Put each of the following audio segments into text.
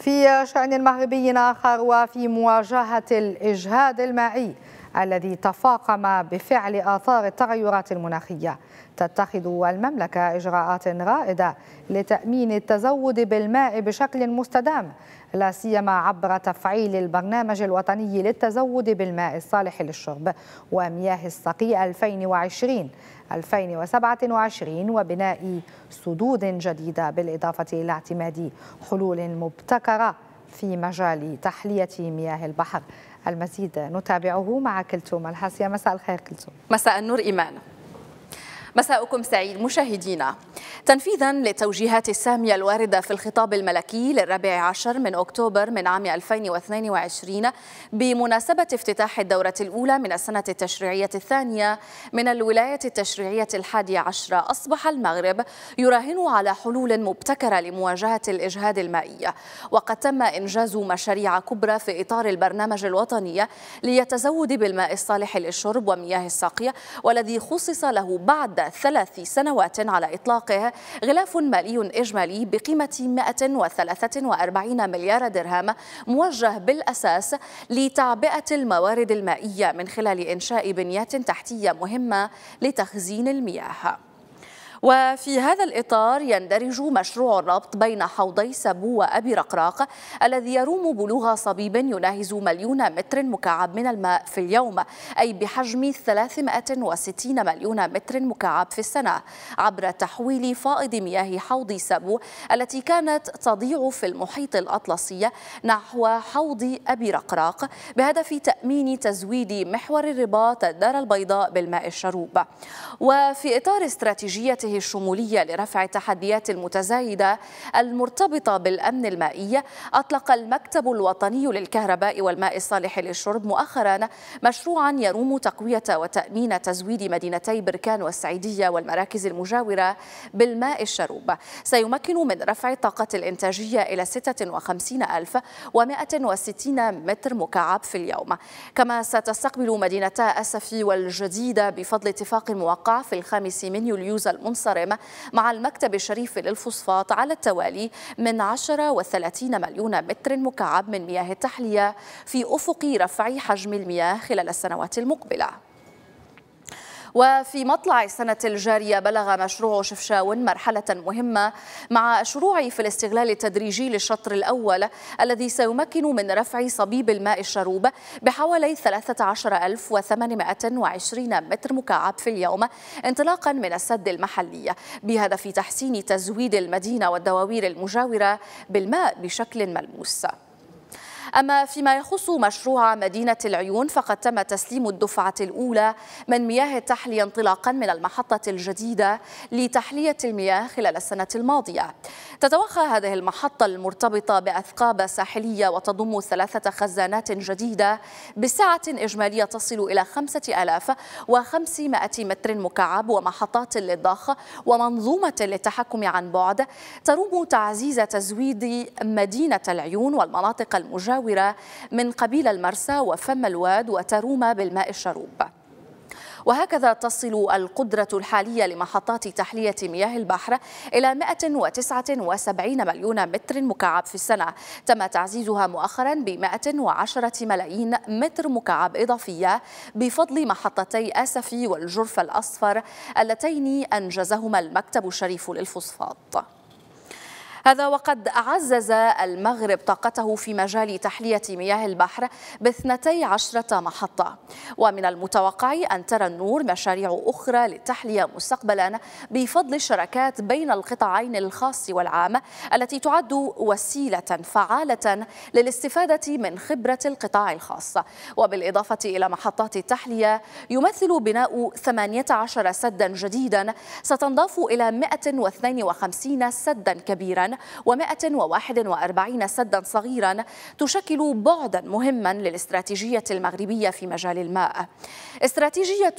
في شأن مغربي آخر وفي مواجهة الإجهاد المائي الذي تفاقم بفعل آثار التغيرات المناخية تتخذ المملكة إجراءات رائدة لتأمين التزود بالماء بشكل مستدام لا سيما عبر تفعيل البرنامج الوطني للتزود بالماء الصالح للشرب ومياه السقي 2020 2027 وبناء سدود جديدة بالإضافة إلى اعتماد حلول مبتكرة في مجال تحلية مياه البحر المزيد نتابعه مع كلثوم الحاسية مساء الخير كلثوم مساء النور إيمان مساءكم سعيد مشاهدينا تنفيذا للتوجيهات السامية الواردة في الخطاب الملكي للرابع عشر من أكتوبر من عام 2022 بمناسبة افتتاح الدورة الأولى من السنة التشريعية الثانية من الولاية التشريعية الحادية عشرة أصبح المغرب يراهن على حلول مبتكرة لمواجهة الإجهاد المائي وقد تم إنجاز مشاريع كبرى في إطار البرنامج الوطني ليتزود بالماء الصالح للشرب ومياه الساقية والذي خصص له بعد بعد ثلاث سنوات على إطلاقه غلاف مالي إجمالي بقيمة 143 مليار درهم موجه بالأساس لتعبئة الموارد المائية من خلال إنشاء بنيات تحتية مهمة لتخزين المياه وفي هذا الإطار يندرج مشروع الربط بين حوضي سبو وأبي رقراق الذي يروم بلوغ صبيب يناهز مليون متر مكعب من الماء في اليوم أي بحجم 360 مليون متر مكعب في السنة عبر تحويل فائض مياه حوض سبو التي كانت تضيع في المحيط الأطلسي نحو حوض أبي رقراق بهدف تأمين تزويد محور الرباط الدار البيضاء بالماء الشروب وفي إطار استراتيجيته خطته الشمولية لرفع التحديات المتزايدة المرتبطة بالأمن المائي أطلق المكتب الوطني للكهرباء والماء الصالح للشرب مؤخرا مشروعا يروم تقوية وتأمين تزويد مدينتي بركان والسعيدية والمراكز المجاورة بالماء الشروب سيمكن من رفع الطاقة الإنتاجية إلى 56 ألف و160 متر مكعب في اليوم كما ستستقبل مدينتا أسفي والجديدة بفضل اتفاق موقع في الخامس من يوليوز المنصف صارم مع المكتب الشريف للفوسفات على التوالي من 10 و30 مليون متر مكعب من مياه التحلية في أفق رفع حجم المياه خلال السنوات المقبلة وفي مطلع السنة الجارية بلغ مشروع شفشاون مرحلة مهمة مع شروعه في الاستغلال التدريجي للشطر الأول الذي سيمكن من رفع صبيب الماء الشروب بحوالي 13820 متر مكعب في اليوم انطلاقا من السد المحلي بهدف تحسين تزويد المدينة والدواوير المجاورة بالماء بشكل ملموس أما فيما يخص مشروع مدينة العيون فقد تم تسليم الدفعة الأولى من مياه التحلية انطلاقا من المحطة الجديدة لتحلية المياه خلال السنة الماضية تتوخى هذه المحطة المرتبطة بأثقاب ساحلية وتضم ثلاثة خزانات جديدة بسعة إجمالية تصل إلى 5500 متر مكعب ومحطات للضخ ومنظومة للتحكم عن بعد تروم تعزيز تزويد مدينة العيون والمناطق المجاورة المجاورة من قبيل المرسى وفم الواد وتروما بالماء الشروب وهكذا تصل القدرة الحالية لمحطات تحلية مياه البحر إلى 179 مليون متر مكعب في السنة تم تعزيزها مؤخرا ب 110 ملايين متر مكعب إضافية بفضل محطتي آسفي والجرف الأصفر اللتين أنجزهما المكتب الشريف للفوسفاط هذا وقد عزز المغرب طاقته في مجال تحلية مياه البحر باثنتي عشرة محطة ومن المتوقع أن ترى النور مشاريع أخرى للتحلية مستقبلا بفضل الشراكات بين القطاعين الخاص والعام التي تعد وسيلة فعالة للاستفادة من خبرة القطاع الخاص وبالإضافة إلى محطات التحلية يمثل بناء 18 سدا جديدا ستنضاف إلى 152 سدا كبيرا و141 سدا صغيرا تشكل بعدا مهما للاستراتيجية المغربية في مجال الماء استراتيجية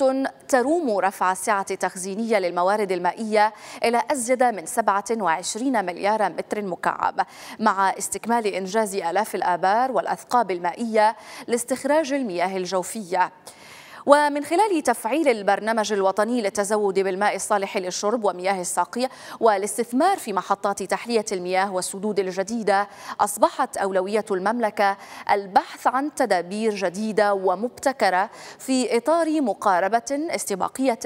تروم رفع السعة التخزينية للموارد المائية إلى أزيد من 27 مليار متر مكعب مع استكمال إنجاز آلاف الآبار والأثقاب المائية لاستخراج المياه الجوفية ومن خلال تفعيل البرنامج الوطني للتزود بالماء الصالح للشرب ومياه الساقية والاستثمار في محطات تحلية المياه والسدود الجديدة أصبحت أولوية المملكة البحث عن تدابير جديدة ومبتكرة في إطار مقاربة استباقية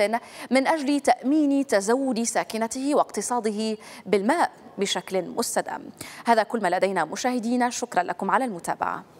من أجل تأمين تزود ساكنته واقتصاده بالماء بشكل مستدام هذا كل ما لدينا مشاهدينا شكرا لكم على المتابعه